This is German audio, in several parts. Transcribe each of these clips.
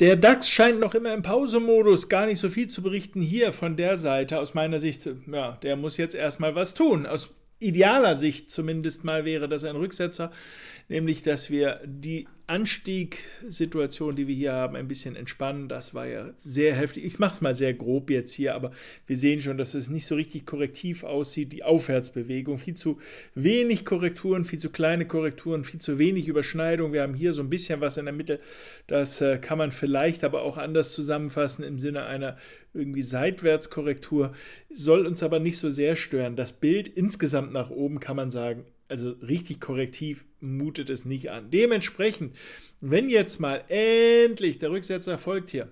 Der DAX scheint noch immer im Pausemodus, gar nicht so viel zu berichten hier von der Seite. Aus meiner Sicht, ja, der muss jetzt erstmal was tun. Aus idealer Sicht zumindest mal wäre das ein Rücksetzer, nämlich dass wir die Anstiegssituation, die wir hier haben, ein bisschen entspannen. Das war ja sehr heftig. Ich mache es mal sehr grob jetzt hier, aber wir sehen schon, dass es nicht so richtig korrektiv aussieht. Die Aufwärtsbewegung, viel zu wenig Korrekturen, viel zu kleine Korrekturen, viel zu wenig Überschneidung. Wir haben hier so ein bisschen was in der Mitte. Das äh, kann man vielleicht aber auch anders zusammenfassen im Sinne einer irgendwie Seitwärtskorrektur, soll uns aber nicht so sehr stören. Das Bild insgesamt nach oben kann man sagen, also richtig korrektiv mutet es nicht an. Dementsprechend, wenn jetzt mal endlich der Rücksetzer erfolgt hier,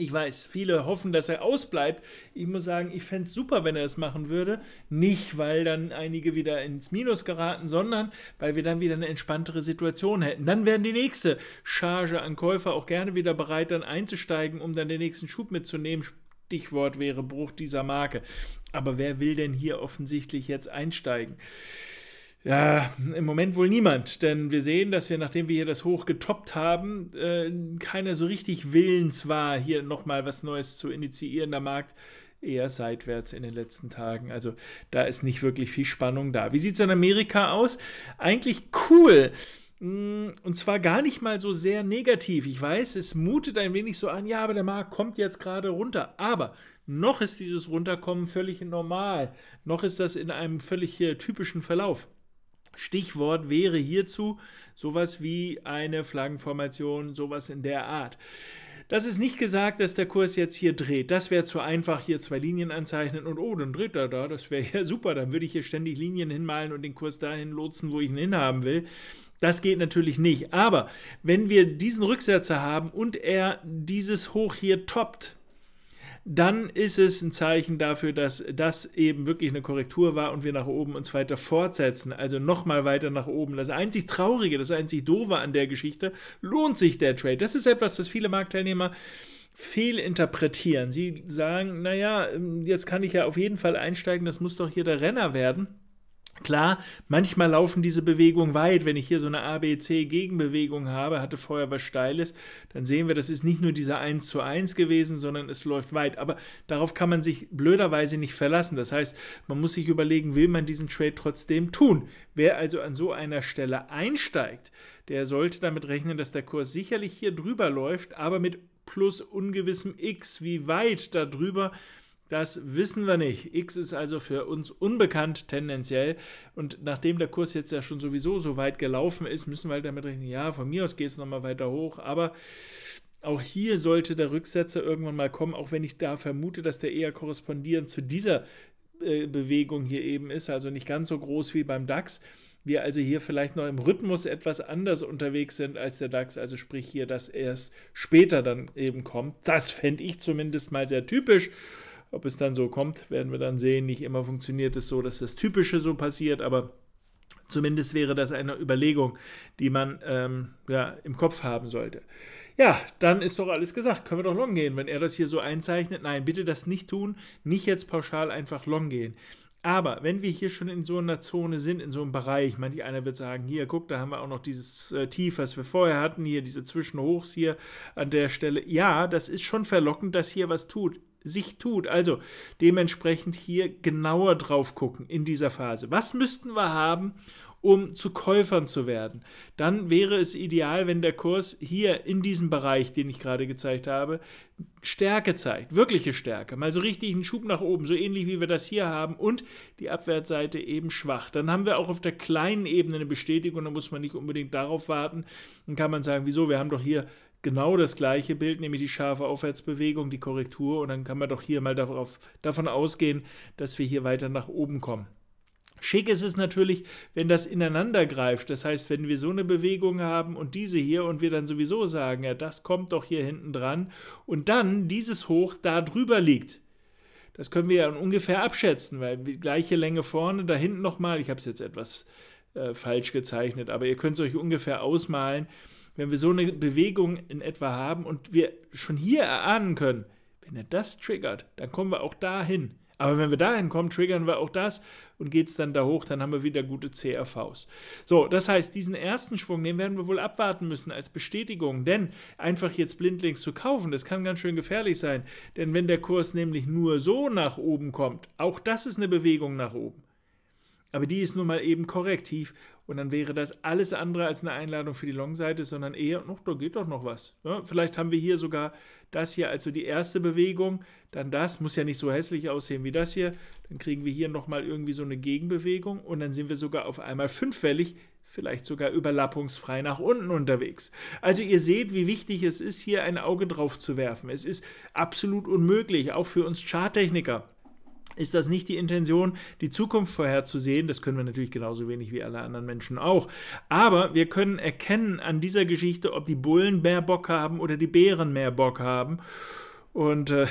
ich weiß, viele hoffen, dass er ausbleibt. Ich muss sagen, ich fände es super, wenn er es machen würde. Nicht, weil dann einige wieder ins Minus geraten, sondern weil wir dann wieder eine entspanntere Situation hätten. Dann wären die nächste Charge an Käufer auch gerne wieder bereit, dann einzusteigen, um dann den nächsten Schub mitzunehmen. Stichwort wäre Bruch dieser Marke. Aber wer will denn hier offensichtlich jetzt einsteigen? Ja, im Moment wohl niemand, denn wir sehen, dass wir, nachdem wir hier das hoch getoppt haben, äh, keiner so richtig willens war, hier nochmal was Neues zu initiieren. Der Markt eher seitwärts in den letzten Tagen. Also da ist nicht wirklich viel Spannung da. Wie sieht es in Amerika aus? Eigentlich cool. Mm, und zwar gar nicht mal so sehr negativ. Ich weiß, es mutet ein wenig so an, ja, aber der Markt kommt jetzt gerade runter. Aber noch ist dieses Runterkommen völlig normal. Noch ist das in einem völlig typischen Verlauf. Stichwort wäre hierzu sowas wie eine Flaggenformation, sowas in der Art. Das ist nicht gesagt, dass der Kurs jetzt hier dreht. Das wäre zu einfach, hier zwei Linien anzeichnen und oh, dann dreht er da. Das wäre ja super. Dann würde ich hier ständig Linien hinmalen und den Kurs dahin lotsen, wo ich ihn hinhaben will. Das geht natürlich nicht. Aber wenn wir diesen Rücksetzer haben und er dieses Hoch hier toppt, dann ist es ein Zeichen dafür, dass das eben wirklich eine Korrektur war und wir nach oben uns weiter fortsetzen, also nochmal weiter nach oben. Das einzig Traurige, das einzig Doofe an der Geschichte, lohnt sich der Trade. Das ist etwas, was viele Marktteilnehmer fehlinterpretieren. Sie sagen, naja, ähm, jetzt kann ich ja auf jeden Fall einsteigen, das muss doch hier der Renner werden. Klar, manchmal laufen diese Bewegungen weit. Wenn ich hier so eine ABC-Gegenbewegung habe, hatte vorher was Steiles, dann sehen wir, das ist nicht nur dieser 1 zu 1 gewesen, sondern es läuft weit. Aber darauf kann man sich blöderweise nicht verlassen. Das heißt, man muss sich überlegen, will man diesen Trade trotzdem tun? Wer also an so einer Stelle einsteigt, der sollte damit rechnen, dass der Kurs sicherlich hier drüber läuft, aber mit plus ungewissem X, wie weit da drüber läuft. Das wissen wir nicht. X ist also für uns unbekannt tendenziell. Und nachdem der Kurs jetzt ja schon sowieso so weit gelaufen ist, müssen wir halt damit rechnen, ja, von mir aus geht es nochmal weiter hoch. Aber auch hier sollte der Rücksetzer irgendwann mal kommen, auch wenn ich da vermute, dass der eher korrespondierend zu dieser äh, Bewegung hier eben ist. Also nicht ganz so groß wie beim DAX wir also hier vielleicht noch im Rhythmus etwas anders unterwegs sind als der DAX, also sprich hier, dass erst später dann eben kommt. Das fände ich zumindest mal sehr typisch ob es dann so kommt, werden wir dann sehen. Nicht immer funktioniert es so, dass das Typische so passiert, aber zumindest wäre das eine Überlegung, die man ähm, ja, im Kopf haben sollte. Ja, dann ist doch alles gesagt. Können wir doch long gehen, wenn er das hier so einzeichnet. Nein, bitte das nicht tun. Nicht jetzt pauschal einfach long gehen. Aber wenn wir hier schon in so einer Zone sind, in so einem Bereich, manch einer wird sagen, hier, guck, da haben wir auch noch dieses äh, Tief, was wir vorher hatten, hier diese Zwischenhochs hier an der Stelle. Ja, das ist schon verlockend, dass hier was tut sich tut. Also dementsprechend hier genauer drauf gucken in dieser Phase. Was müssten wir haben, um zu Käufern zu werden? Dann wäre es ideal, wenn der Kurs hier in diesem Bereich, den ich gerade gezeigt habe, Stärke zeigt, wirkliche Stärke, mal so richtig einen Schub nach oben, so ähnlich wie wir das hier haben und die Abwärtsseite eben schwach. Dann haben wir auch auf der kleinen Ebene eine Bestätigung, da muss man nicht unbedingt darauf warten. Dann kann man sagen, wieso, wir haben doch hier genau das gleiche Bild, nämlich die scharfe Aufwärtsbewegung, die Korrektur. Und dann kann man doch hier mal darauf, davon ausgehen, dass wir hier weiter nach oben kommen. Schick ist es natürlich, wenn das ineinander greift. Das heißt, wenn wir so eine Bewegung haben und diese hier und wir dann sowieso sagen, ja, das kommt doch hier hinten dran und dann dieses Hoch da drüber liegt. Das können wir ja ungefähr abschätzen, weil die gleiche Länge vorne, da hinten nochmal, ich habe es jetzt etwas äh, falsch gezeichnet, aber ihr könnt es euch ungefähr ausmalen, wenn wir so eine Bewegung in etwa haben und wir schon hier erahnen können, wenn er das triggert, dann kommen wir auch dahin. Aber wenn wir dahin kommen, triggern wir auch das und geht es dann da hoch, dann haben wir wieder gute CRVs. So, das heißt, diesen ersten Schwung, den werden wir wohl abwarten müssen als Bestätigung, denn einfach jetzt blindlings zu kaufen, das kann ganz schön gefährlich sein, denn wenn der Kurs nämlich nur so nach oben kommt, auch das ist eine Bewegung nach oben. Aber die ist nun mal eben korrektiv und dann wäre das alles andere als eine Einladung für die Long-Seite, sondern eher, noch, da geht doch noch was. Ja, vielleicht haben wir hier sogar das hier, also die erste Bewegung, dann das, muss ja nicht so hässlich aussehen wie das hier. Dann kriegen wir hier nochmal irgendwie so eine Gegenbewegung und dann sind wir sogar auf einmal fünffällig, vielleicht sogar überlappungsfrei nach unten unterwegs. Also ihr seht, wie wichtig es ist, hier ein Auge drauf zu werfen. Es ist absolut unmöglich, auch für uns Charttechniker ist das nicht die Intention, die Zukunft vorherzusehen. Das können wir natürlich genauso wenig wie alle anderen Menschen auch. Aber wir können erkennen an dieser Geschichte, ob die Bullen mehr Bock haben oder die Bären mehr Bock haben. Und äh,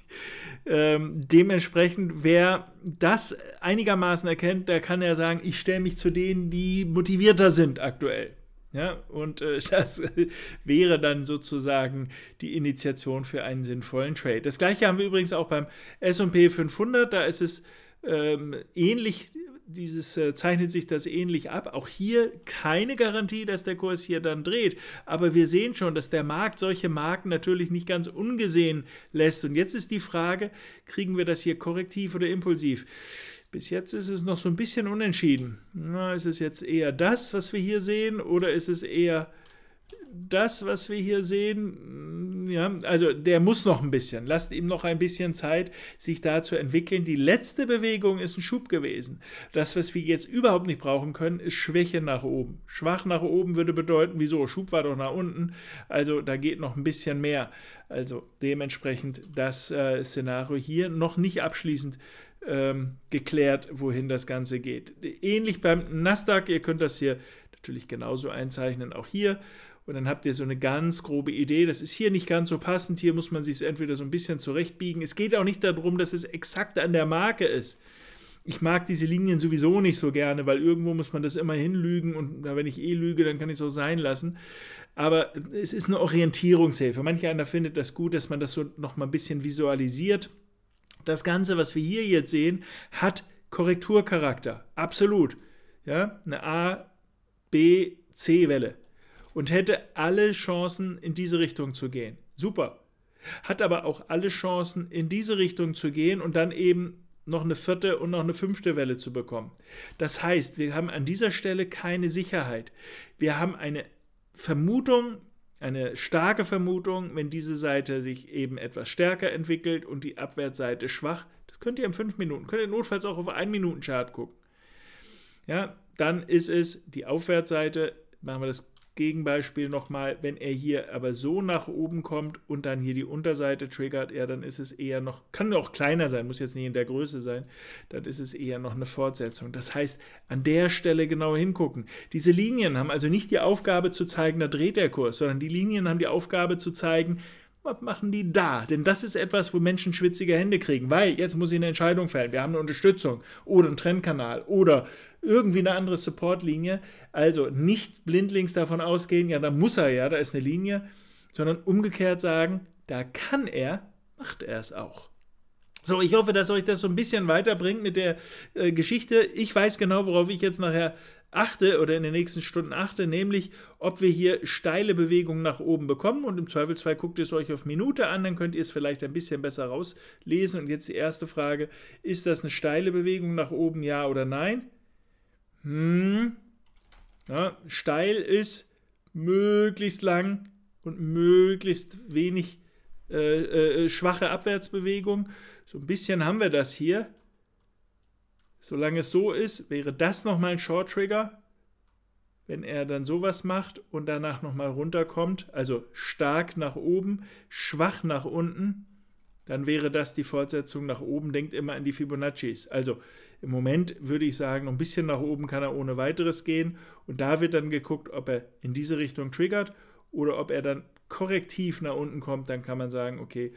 ähm, dementsprechend, wer das einigermaßen erkennt, der kann ja sagen, ich stelle mich zu denen, die motivierter sind aktuell. Ja, und äh, das wäre dann sozusagen die Initiation für einen sinnvollen Trade. Das gleiche haben wir übrigens auch beim SP 500. Da ist es ähm, ähnlich, dieses äh, zeichnet sich das ähnlich ab. Auch hier keine Garantie, dass der Kurs hier dann dreht. Aber wir sehen schon, dass der Markt solche Marken natürlich nicht ganz ungesehen lässt. Und jetzt ist die Frage: Kriegen wir das hier korrektiv oder impulsiv? Bis jetzt ist es noch so ein bisschen unentschieden. Na, ist es jetzt eher das, was wir hier sehen, oder ist es eher das, was wir hier sehen, hm, ja, also der muss noch ein bisschen. Lasst ihm noch ein bisschen Zeit, sich da zu entwickeln. Die letzte Bewegung ist ein Schub gewesen. Das, was wir jetzt überhaupt nicht brauchen können, ist Schwäche nach oben. Schwach nach oben würde bedeuten, wieso? Schub war doch nach unten. Also da geht noch ein bisschen mehr. Also dementsprechend das äh, Szenario hier noch nicht abschließend ähm, geklärt, wohin das Ganze geht. Ähnlich beim Nasdaq, ihr könnt das hier natürlich genauso einzeichnen, auch hier. Und dann habt ihr so eine ganz grobe Idee. Das ist hier nicht ganz so passend. Hier muss man sich es entweder so ein bisschen zurechtbiegen. Es geht auch nicht darum, dass es exakt an der Marke ist. Ich mag diese Linien sowieso nicht so gerne, weil irgendwo muss man das immer hinlügen. Und wenn ich eh lüge, dann kann ich es auch sein lassen. Aber es ist eine Orientierungshilfe. Manch einer findet das gut, dass man das so nochmal ein bisschen visualisiert. Das Ganze, was wir hier jetzt sehen, hat Korrekturcharakter. Absolut. Ja, eine A, B, C-Welle. Und hätte alle Chancen, in diese Richtung zu gehen. Super. Hat aber auch alle Chancen, in diese Richtung zu gehen und dann eben noch eine vierte und noch eine fünfte Welle zu bekommen. Das heißt, wir haben an dieser Stelle keine Sicherheit. Wir haben eine Vermutung, eine starke Vermutung, wenn diese Seite sich eben etwas stärker entwickelt und die Abwärtsseite schwach, das könnt ihr in fünf Minuten, könnt ihr notfalls auch auf einen Minuten Chart gucken. Ja, dann ist es die Aufwärtsseite, machen wir das Gegenbeispiel nochmal, wenn er hier aber so nach oben kommt und dann hier die Unterseite triggert, ja, dann ist es eher noch, kann auch kleiner sein, muss jetzt nicht in der Größe sein, dann ist es eher noch eine Fortsetzung. Das heißt, an der Stelle genau hingucken. Diese Linien haben also nicht die Aufgabe zu zeigen, da dreht der Kurs, sondern die Linien haben die Aufgabe zu zeigen, was machen die da? Denn das ist etwas, wo Menschen schwitzige Hände kriegen, weil jetzt muss ich eine Entscheidung fällen. Wir haben eine Unterstützung oder einen Trendkanal oder irgendwie eine andere Supportlinie. Also nicht blindlings davon ausgehen, ja, da muss er ja, da ist eine Linie, sondern umgekehrt sagen, da kann er, macht er es auch. So, ich hoffe, dass euch das so ein bisschen weiterbringt mit der äh, Geschichte. Ich weiß genau, worauf ich jetzt nachher achte oder in den nächsten Stunden achte, nämlich ob wir hier steile Bewegungen nach oben bekommen und im Zweifelsfall guckt ihr es euch auf Minute an, dann könnt ihr es vielleicht ein bisschen besser rauslesen. Und jetzt die erste Frage, ist das eine steile Bewegung nach oben, ja oder nein? hm, ja, steil ist, möglichst lang und möglichst wenig äh, äh, äh, schwache Abwärtsbewegung. So ein bisschen haben wir das hier. Solange es so ist, wäre das nochmal ein Short Trigger. Wenn er dann sowas macht und danach nochmal runterkommt, also stark nach oben, schwach nach unten, dann wäre das die Fortsetzung nach oben. Denkt immer an die Fibonaccis. Also im Moment würde ich sagen, ein bisschen nach oben kann er ohne weiteres gehen. Und da wird dann geguckt, ob er in diese Richtung triggert oder ob er dann korrektiv nach unten kommt. Dann kann man sagen, okay,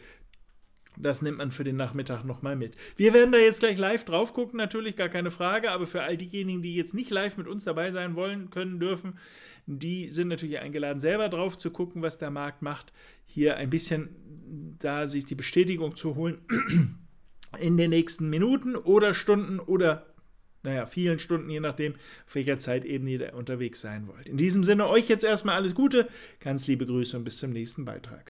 das nimmt man für den Nachmittag nochmal mit. Wir werden da jetzt gleich live drauf gucken, natürlich gar keine Frage. Aber für all diejenigen, die jetzt nicht live mit uns dabei sein wollen, können, dürfen, die sind natürlich eingeladen, selber drauf zu gucken, was der Markt macht, hier ein bisschen da sich die Bestätigung zu holen in den nächsten Minuten oder Stunden oder naja, vielen Stunden, je nachdem, auf welcher Zeitebene ihr unterwegs sein wollt. In diesem Sinne euch jetzt erstmal alles Gute, ganz liebe Grüße und bis zum nächsten Beitrag.